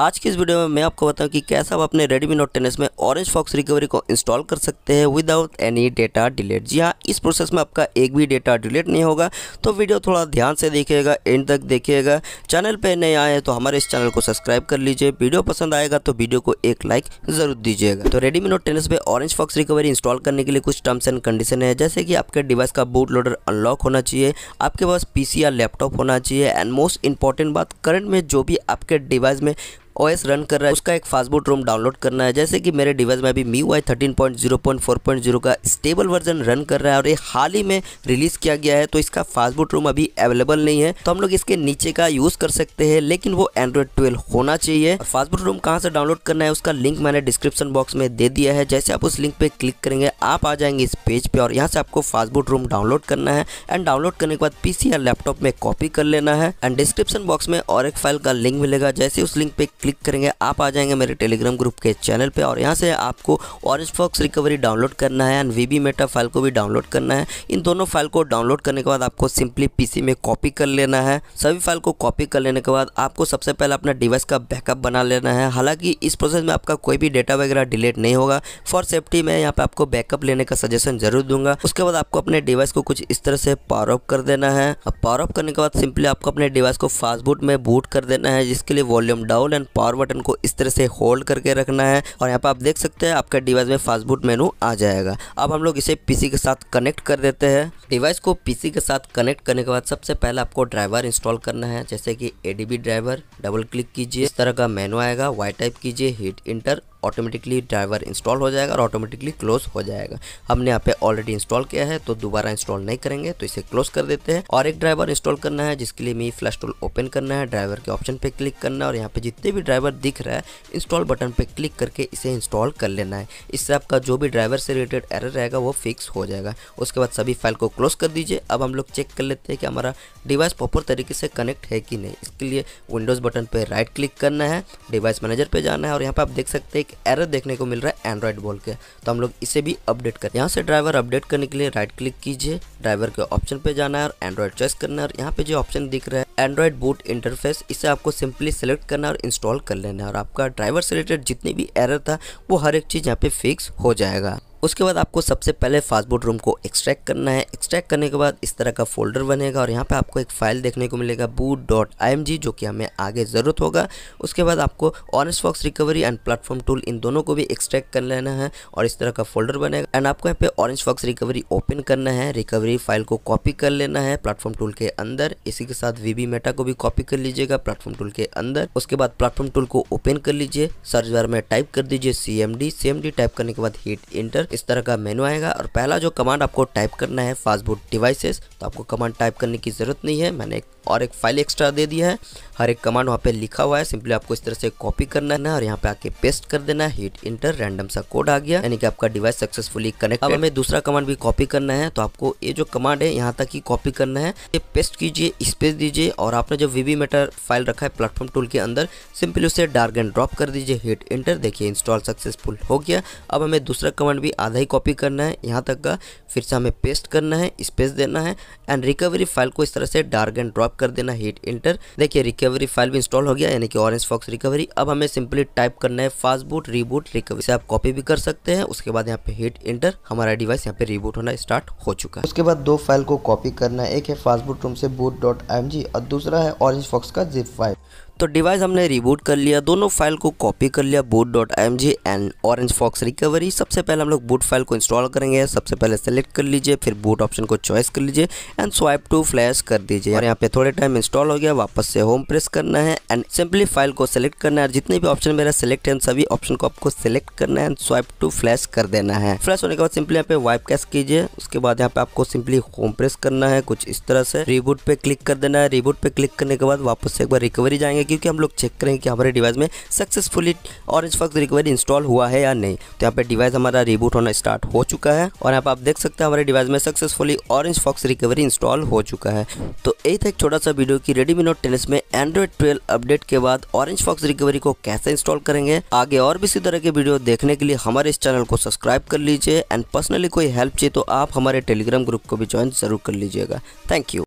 आज की इस वीडियो में मैं आपको बताऊं कि कैसे आप अपने Redmi Note 10s में Orange Fox Recovery को इंस्टॉल कर सकते हैं विदाउट एनी डेटा डिलीट जी हाँ इस प्रोसेस में आपका एक भी डेटा डिलीट नहीं होगा तो वीडियो थोड़ा ध्यान से देखिएगा एंड तक देखिएगा चैनल पर नए आए हैं तो हमारे इस चैनल को सब्सक्राइब कर लीजिए वीडियो पसंद आएगा तो वीडियो को एक लाइक ज़रूर दीजिएगा तो रेडमी नोट टेनिस में ऑरेंज फॉक्स रिकवरी इंस्टॉल करने के लिए कुछ टर्म्स एंड कंडीशन है जैसे कि आपके डिवाइस का बूट लोडर अनलॉक होना चाहिए आपके पास पी या लैपटॉप होना चाहिए एंड मोस्ट इंपॉर्टेंट बात करंट में जो भी आपके डिवाइस में ओएस रन कर रहा है उसका एक फास्टबूट रोम डाउनलोड करना है जैसे कि मेरे डिवाइस में अभी MIUI thirteen point zero point four point zero का स्टेबल वर्जन रन कर रहा है और ये हाल ही में रिलीज किया गया है तो इसका फास्टबूट रोम अभी अवेलेबल नहीं है तो हम लोग इसके नीचे का यूज कर सकते हैं लेकिन वो एंड्रॉइड ट्वेल्व होना चाहिए फास्टबूट रोम कहाँ से डाउनलोड करना है उसका लिंक मैंने डिस्क्रिप्शन बॉक्स में दे दिया है जैसे आप उस लिंक पे क्लिक करेंगे आप आ जाएंगे इस पेज पे और यहाँ से आपको फास्टबूट रूम डाउनलोड करना है एंड डाउनलोड करने के बाद पीसी या लैपटॉप में कॉपी कर लेना है एंड डिस्क्रिप्शन बॉक्स में और एक फाइल का लिंक मिलेगा जैसे उस लिंक पे क्लिक क्लिक करेंगे आप आ जाएंगे मेरे टेलीग्राम ग्रुप के चैनल पे और यहाँ से आपको ऑरेंज फॉक्स रिकवरी डाउनलोड करना है एंड वी मेटा फाइल को भी डाउनलोड करना है इन दोनों फाइल को डाउनलोड करने के बाद आपको सिंपली पीसी में कॉपी कर लेना है सभी फाइल को कॉपी कर लेने के बाद आपको सबसे पहले अपना डिवाइस का बैकअप बना लेना है हालांकि इस प्रोसेस में आपका कोई भी डेटा वगैरह डिलीट नहीं होगा फॉर सेफ्टी मैं यहाँ पर आपको बैकअप लेने का सजेशन जरूर दूंगा उसके बाद आपको अपने डिवाइस को कुछ इस तरह से पावर ऑफ कर देना है पावर ऑफ करने के बाद सिंपली आपको अपने डिवाइस को फास्ट बूट में बूट कर देना है जिसके लिए volume down and power button को इस तरह से होल्ड करके रखना है और यहाँ पर आप देख सकते हैं आपका डिवाइस में फास्टबूट मेनू आ जाएगा अब हम लोग इसे पीसी के साथ कनेक्ट कर देते हैं डिवाइस को पीसी के साथ कनेक्ट करने के बाद सबसे पहले आपको ड्राइवर इंस्टॉल करना है जैसे कि एडीबी ड्राइवर डबल क्लिक कीजिए इस तरह का मेनू आएगा वाई टाइप कीजिए hit enter automatically driver install हो जाएगा और ऑटोमेटिकली क्लोज हो जाएगा हमने यहाँ पे ऑलरेडी इंस्टॉल किया है तो दोबारा इंस्टॉल नहीं करेंगे तो इसे क्लोज कर देते हैं और एक ड्राइवर इंस्टॉल करना है जिसके लिए मी फ्लैश टूल ओपन करना है ड्राइवर के ऑप्शन पे क्लिक करना है और यहाँ पे जितने भी ड्राइवर दिख रहा है इंस्टॉल बटन पे क्लिक करके इसे इंस्टॉल कर लेना है इससे आपका जो भी ड्राइवर से रिलेटेड एरर रहेगा वो फिक्स हो जाएगा उसके बाद सभी फाइल को क्लोज कर दीजिए अब हम लोग चेक कर लेते हैं कि हमारा डिवाइस प्रॉपर तरीके से कनेक्ट है कि नहीं इसके लिए विंडोज़ बटन पर राइट क्लिक करना है डिवाइस मैनेजर पर जाना है और यहाँ पर आप देख सकते हैं एक एरर देखने को मिल रहा है एंड्रॉयड बोल के तो हम लोग इसे भी अपडेट करें यहाँ से ड्राइवर अपडेट करने के लिए राइट क्लिक कीजिए ड्राइवर के ऑप्शन पे जाना है और एंड्रॉयड चॉइस करना है और यहाँ पे जो ऑप्शन दिख रहा है एंड्रॉयड बूट इंटरफेस इसे आपको सिंपली सेलेक्ट करना है और इंस्टॉल कर लेना है और आपका ड्राइवर से रिलेटेड जितनी भी एरर था वो हर एक चीज़ यहाँ पे फिक्स हो जाएगा उसके बाद आपको सबसे पहले फास्टबोर्ड रूम को एक्सट्रैक्ट करना है एक्सट्रैक्ट करने के बाद इस तरह का फोल्डर बनेगा और यहाँ पे आपको एक फाइल देखने को मिलेगा बूट डॉट आई जो कि हमें आगे ज़रूरत होगा उसके बाद आपको honest fox recovery and platform tool इन दोनों को भी एक्सट्रैक्ट कर लेना है और इस तरह का फोल्डर बनेगा एंड आपको यहाँ पे ऑरेंज फॉक्स रिकवरी ओपन करना है रिकवरी फाइल को कॉपी कर लेना है प्लेटफॉर्म टूल के अंदर इसी के साथ वीबी मेटा को भी कॉपी कर लीजिएगा प्लेटफॉर्म टूल के अंदर उसके बाद प्लेटफॉर्म टूल को ओपन कर लीजिए सर्च बार में टाइप कर दीजिए सी एम डी टाइप करने के बाद हिट इंटर इस तरह का मेनू आएगा और पहला जो कमांड आपको टाइप करना है फास्टबूट डिवाइसेस तो आपको कमांड टाइप करने की ज़रूरत नहीं है मैंने और एक फाइल एक्स्ट्रा दे दिया है हर एक कमांड वहाँ पे लिखा हुआ है सिंपली आपको इस तरह से कॉपी करना है और यहाँ पे आके पेस्ट कर देना है हिट इंटर रैंडम सा कोड आ गया यानी कि आपका डिवाइस सक्सेसफुली कनेक्ट अब हमें दूसरा कमांड भी कॉपी करना है तो आपको ये जो कमांड है यहाँ तक ही कॉपी करना है ये पेस्ट कीजिए स्पेस दीजिए और आपने जो वीवी मेटर फाइल रखा है प्लेटफॉर्म टूल के अंदर सिंपली उसे डार्क एंड ड्रॉप कर दीजिए हिट इंटर देखिए इंस्टॉल सक्सेसफुल हो गया अब हमें दूसरा कमांड भी आधा ही कॉपी करना है यहाँ तक का फिर से हमें पेस्ट करना है स्पेस देना है एंड रिकवरी फाइल को इस तरह से डार्क एंड ड्रॉप कर देना हिट इंटर देखिए रिकवरी फाइल भी इंस्टॉल हो गया यानी कि ऑरेंज फॉक्स रिकवरी अब हमें सिंपली टाइप करना है फास्ट बूट रीबूट रिकवरी से आप कॉपी भी कर सकते हैं उसके बाद यहाँ पे हिट इंटर हमारा डिवाइस यहाँ पे रिबूट होना स्टार्ट हो चुका है उसके बाद दो फाइल को कॉपी करना है एक है फास्ट बूट रूम से बूट डॉट और दूसरा है ऑरेंज फॉक्स का जिप फाइल तो डिवाइस हमने रिबूट कर लिया दोनों फाइल को कॉपी कर लिया boot dot M G and orange fox recovery सबसे पहले हम लोग बूट फाइल को इंस्टॉल करेंगे सबसे पहले सेलेक्ट कर लीजिए फिर बूट ऑप्शन को चॉइस कर लीजिए एंड स्वाइप टू फ्लैश कर दीजिए और यहाँ पे थोड़े टाइम इंस्टॉल हो गया वापस से होम प्रेस करना है एंड सिंपली फाइल को सेलेक्ट करना है जितने भी ऑप्शन मेरा सेलेक्ट है सभी ऑप्शन को आपको सेलेक्ट करना है एंड स्वाइप टू फ्लैश कर देना है फ्लैश होने के बाद सिंपली यहाँ पे वाइप कैस कीजिए उसके बाद यहाँ पे आपको सिंपली होम प्रेस करना है कुछ इस तरह से रिबूट पे क्लिक कर देना है रिबूट पे क्लिक करने के बाद वापस से एक बार रिकवरी जाएंगे क्योंकि हम लोग चेक करेंगे कि हमारे डिवाइस में successfully orange fox recovery install हुआ है या नहीं तो यहाँ पर डिवाइस हमारा रिबूट होना स्टार्ट हो चुका है और यहाँ पर आप देख सकते हैं हमारे डिवाइस में successfully orange fox recovery install हो चुका है तो यही था एक छोटा सा वीडियो की रेडमी नोट टेनिस में एंड्रॉइड ट्वेल्व अपडेट के बाद ऑरेंज फॉक्स रिकवरी को कैसे इंस्टॉल करेंगे आगे और भी इसी तरह के वीडियो देखने के लिए हमारे इस चैनल को सब्सक्राइब कर लीजिए एंड पर्सनली कोई हेल्प चाहिए तो आप हमारे टेलीग्राम ग्रुप को भी ज्वाइन जरूर कर लीजिएगा थैंक यू